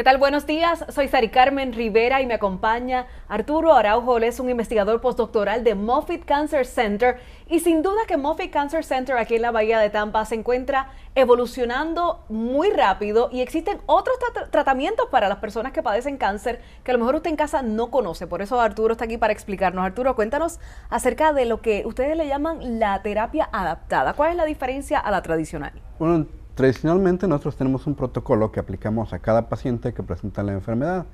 ¿Qué tal? Buenos días. Soy Sari Carmen Rivera y me acompaña Arturo Araujo. Él es un investigador postdoctoral de Moffitt Cancer Center y sin duda que Moffitt Cancer Center aquí en la Bahía de Tampa se encuentra evolucionando muy rápido y existen otros tratamientos para las personas que padecen cáncer que a lo mejor usted en casa no conoce. Por eso Arturo está aquí para explicarnos. Arturo, cuéntanos acerca de lo que ustedes le llaman la terapia adaptada. ¿Cuál es la diferencia a la tradicional? Bueno, Tradicionalmente nosotros tenemos un protocolo que aplicamos a cada paciente que presenta la enfermedad,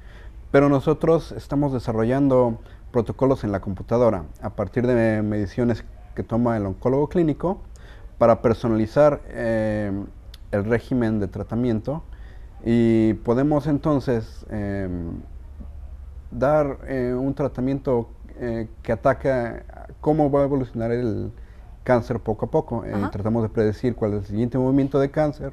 pero nosotros estamos desarrollando protocolos en la computadora a partir de mediciones que toma el oncólogo clínico para personalizar eh, el régimen de tratamiento y podemos entonces em, dar eh, un tratamiento eh, que ataca cómo va a evolucionar el, cáncer poco a poco. Eh, tratamos de predecir cuál es el siguiente movimiento de cáncer,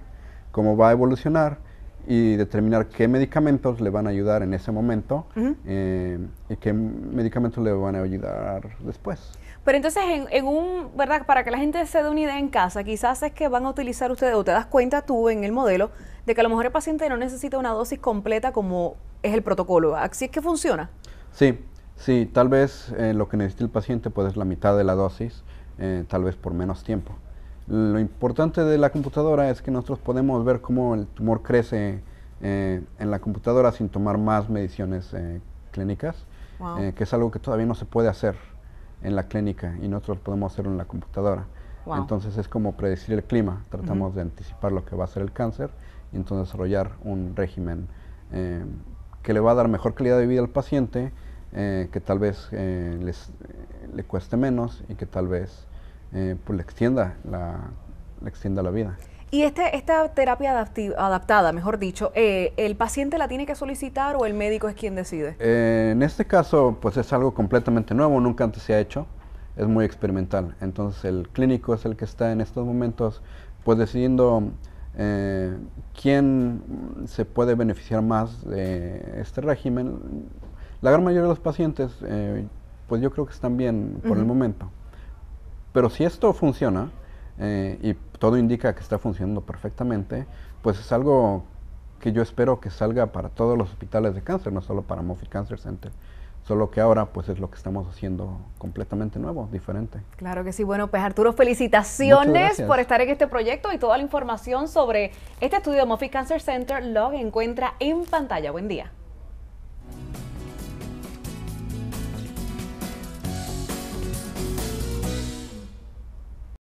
cómo va a evolucionar y determinar qué medicamentos le van a ayudar en ese momento eh, y qué medicamentos le van a ayudar después. Pero entonces, en, un, ¿verdad? Para que la gente se dé una idea en casa, quizás es que van a utilizar ustedes, o te das cuenta tú en el modelo, de que a lo mejor el paciente no necesita una dosis completa como es el protocolo. ¿Así es que funciona? Sí, sí, tal vez eh, lo que necesita el paciente puede ser la mitad de la dosis eh, tal vez por menos tiempo. Lo importante de la computadora es que nosotros podemos ver cómo el tumor crece eh, en la computadora sin tomar más mediciones eh, clínicas, que es algo que todavía no se puede hacer en la clínica y nosotros podemos hacerlo en la computadora. Entonces es como predecir el clima, tratamos de anticipar lo que va a ser el cáncer y entonces desarrollar un régimen que le va a dar mejor calidad de vida al paciente, que tal vez les le cueste menos y que tal vez eh, pues, le extienda la, extienda la vida. Y este, esta terapia adaptada, mejor dicho, eh, ¿el paciente la tiene que solicitar o el médico es quien decide? Eh, en este caso, pues es algo completamente nuevo, nunca antes se ha hecho, es muy experimental. Entonces el clínico es el que está en estos momentos, pues decidiendo quién se puede beneficiar más de este régimen. La gran mayoría de los pacientes pues yo creo que están bien por el momento. Pero si esto funciona, eh, y todo indica que está funcionando perfectamente, pues es algo que yo espero que salga para todos los hospitales de cáncer, no solo para Moffitt Cancer Center. Solo que ahora pues es lo que estamos haciendo completamente nuevo, diferente. Claro que sí. Bueno, pues Arturo, felicitaciones por estar en este proyecto y toda la información sobre este estudio de Moffitt Cancer Center lo encuentra en pantalla. Buen día.